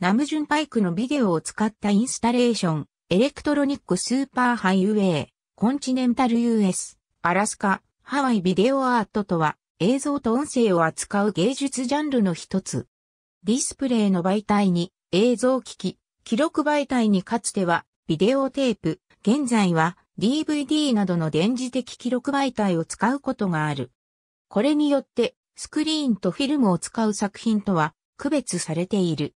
ナムジュンパイクのビデオを使ったインスタレーション、エレクトロニックスーパーハイウェイ、コンチネンタル US、アラスカ、ハワイビデオアートとは、映像と音声を扱う芸術ジャンルの一つ。ディスプレイの媒体に、映像機器、記録媒体にかつては、ビデオテープ、現在は、DVD などの電磁的記録媒体を使うことがある。これによって、スクリーンとフィルムを使う作品とは、区別されている。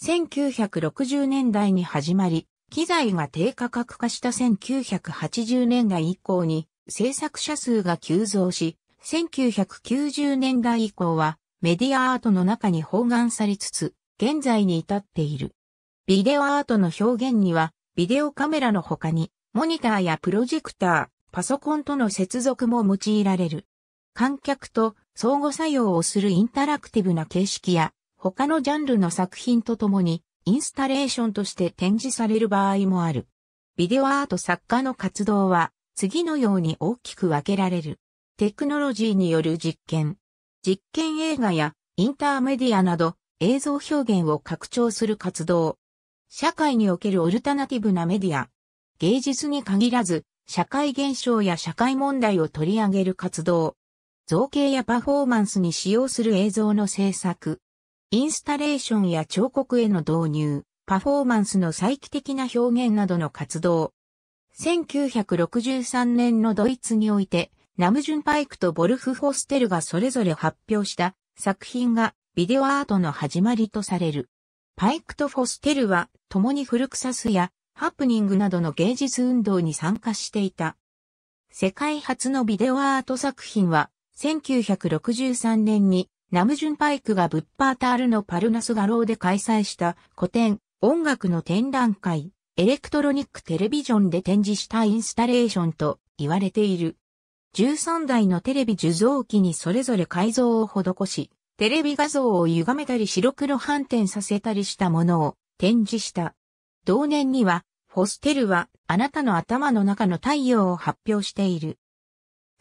1960年代に始まり、機材が低価格化した1980年代以降に制作者数が急増し、1990年代以降はメディアアートの中に包含されつつ、現在に至っている。ビデオアートの表現には、ビデオカメラの他に、モニターやプロジェクター、パソコンとの接続も用いられる。観客と相互作用をするインタラクティブな形式や、他のジャンルの作品とともに、インスタレーションとして展示される場合もある。ビデオアート作家の活動は、次のように大きく分けられる。テクノロジーによる実験。実験映画やインターメディアなど映像表現を拡張する活動。社会におけるオルタナティブなメディア。芸術に限らず、社会現象や社会問題を取り上げる活動。造形やパフォーマンスに使用する映像の制作。インスタレーションや彫刻への導入、パフォーマンスの再帰的な表現などの活動。1963年のドイツにおいて、ナムジュンパイクとボルフ・ホステルがそれぞれ発表した作品がビデオアートの始まりとされる。パイクとフォステルは共にフルクサスやハプニングなどの芸術運動に参加していた。世界初のビデオアート作品は1963年にナムジュンパイクがブッパータールのパルナス画廊で開催した古典、音楽の展覧会、エレクトロニックテレビジョンで展示したインスタレーションと言われている。13台のテレビ受像機にそれぞれ改造を施し、テレビ画像を歪めたり白黒反転させたりしたものを展示した。同年には、フォステルはあなたの頭の中の太陽を発表している。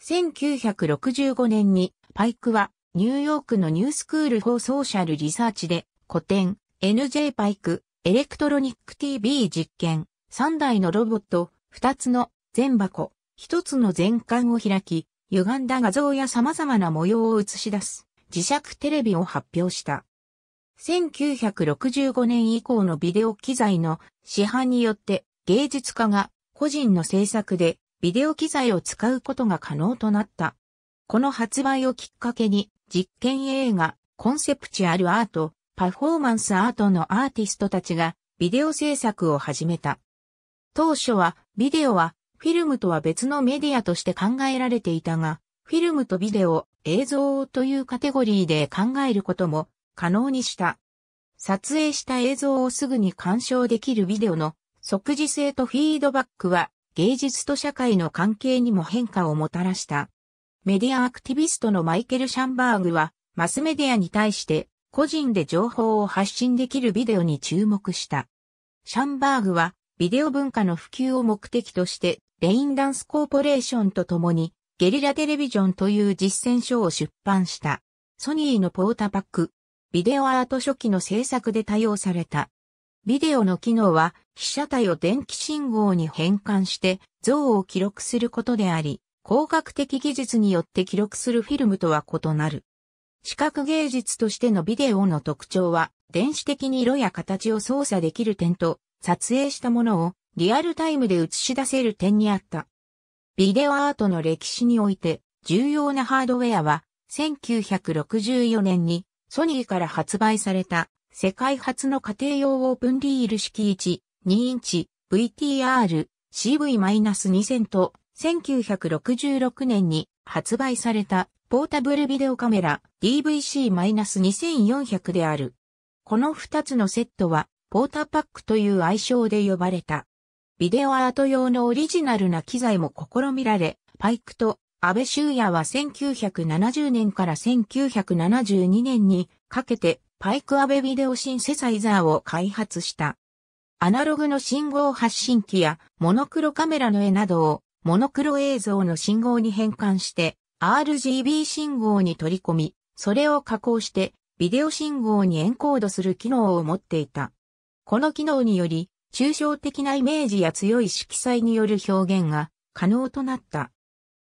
1965年にパイクはニューヨークのニュースクール・フォー・ソーシャル・リサーチで、古典、NJ パイク、エレクトロニック TV 実験、3台のロボット、2つの全箱、1つの全館を開き、歪んだ画像や様々な模様を映し出す磁石テレビを発表した。1965年以降のビデオ機材の市販によって芸術家が個人の制作でビデオ機材を使うことが可能となった。この発売をきっかけに実験映画、コンセプチュアルアート、パフォーマンスアートのアーティストたちがビデオ制作を始めた。当初はビデオはフィルムとは別のメディアとして考えられていたが、フィルムとビデオ、映像というカテゴリーで考えることも可能にした。撮影した映像をすぐに鑑賞できるビデオの即時性とフィードバックは芸術と社会の関係にも変化をもたらした。メディアアクティビストのマイケル・シャンバーグは、マスメディアに対して個人で情報を発信できるビデオに注目した。シャンバーグは、ビデオ文化の普及を目的として、レインダンスコーポレーションと共に、ゲリラテレビジョンという実践書を出版した。ソニーのポータパック、ビデオアート初期の制作で多用された。ビデオの機能は、被写体を電気信号に変換して、像を記録することであり、工学的技術によって記録するフィルムとは異なる。視覚芸術としてのビデオの特徴は、電子的に色や形を操作できる点と、撮影したものをリアルタイムで映し出せる点にあった。ビデオアートの歴史において、重要なハードウェアは、1964年にソニーから発売された世界初の家庭用オープンリール式1、2インチ VTR CV-2000 と1966年に発売されたポータブルビデオカメラ DVC-2400 である。この2つのセットはポータパックという愛称で呼ばれた。ビデオアート用のオリジナルな機材も試みられ、パイクと安倍修也は1970年から1972年にかけてパイク安倍ビデオシンセサイザーを開発した。アナログの信号発信機やモノクロカメラの絵などをモノクロ映像の信号に変換して、RGB 信号に取り込み、それを加工して、ビデオ信号にエンコードする機能を持っていた。この機能により、抽象的なイメージや強い色彩による表現が可能となった。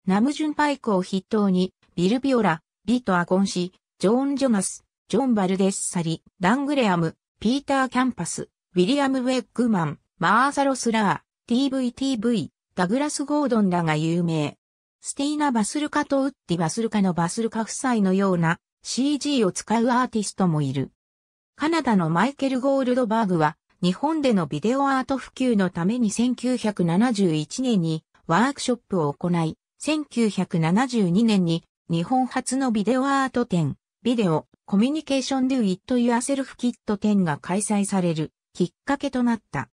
ナムジュンパイクを筆頭に、ビルビオラ、ビト・アゴンシ、ジョーン・ジョナス、ジョン・バルデッサリ、ダングレアム、ピーター・キャンパス、ウィリアム・ウェッグマン、マーサロス・ラー、TVTV、ダグラス・ゴードンらが有名。スティーナ・バスルカとウッディ・バスルカのバスルカ夫妻のような CG を使うアーティストもいる。カナダのマイケル・ゴールドバーグは日本でのビデオアート普及のために1971年にワークショップを行い、1972年に日本初のビデオアート展、ビデオ、コミュニケーション・デュ・イット・ユアセルフ・キット展が開催されるきっかけとなった。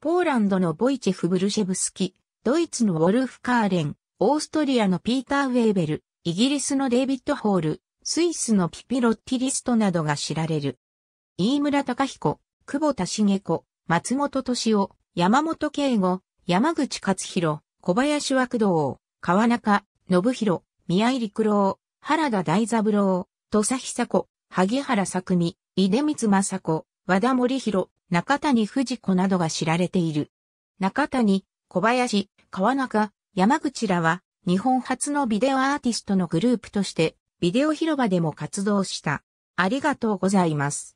ポーランドのボイチェフ・ブルシェブスキ、ドイツのウォルフ・カーレン、オーストリアのピーター・ウェーベル、イギリスのデイビッド・ホール、スイスのピピロッティリストなどが知られる。飯村隆彦、久保田茂子、松本敏夫、山本慶吾、山口勝弘、小林枠道、川中、信弘、宮入九郎、原田大三郎、土佐久子、萩原作美、井出光雅子、和田森弘、中谷藤子などが知られている。中谷、小林、川中、山口らは、日本初のビデオアーティストのグループとして、ビデオ広場でも活動した。ありがとうございます。